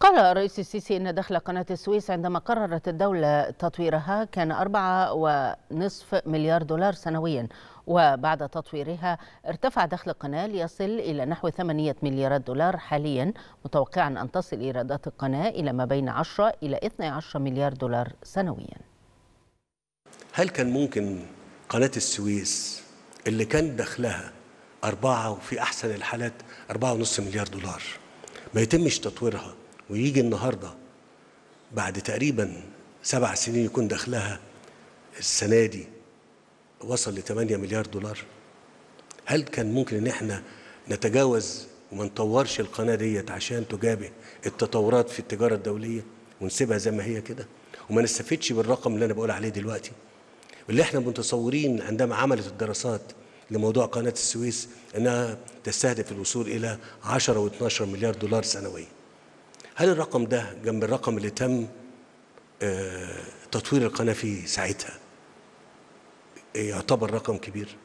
قال الرئيس السيسي أن دخل قناة السويس عندما قررت الدولة تطويرها كان أربعة ونصف مليار دولار سنويا وبعد تطويرها ارتفع دخل القناة ليصل إلى نحو 8 مليارات دولار حاليا متوقعا أن تصل إيرادات القناة إلى ما بين 10 إلى 12 مليار دولار سنويا هل كان ممكن قناة السويس اللي كان دخلها أربعة وفي أحسن الحالات أربعة ونصف مليار دولار ما يتمش تطويرها ويجي النهارده بعد تقريبا سبع سنين يكون دخلها السنه دي وصل ل 8 مليار دولار هل كان ممكن ان احنا نتجاوز وما نطورش القناه ديت عشان تجابه التطورات في التجاره الدوليه ونسيبها زي ما هي كده وما نستفدش بالرقم اللي انا بقول عليه دلوقتي واللي احنا متصورين عندما عملت الدراسات لموضوع قناه السويس انها تستهدف الوصول الى 10 و12 مليار دولار سنويا هل الرقم ده جنب الرقم اللي تم آه، تطوير القناة فيه ساعتها يعتبر رقم كبير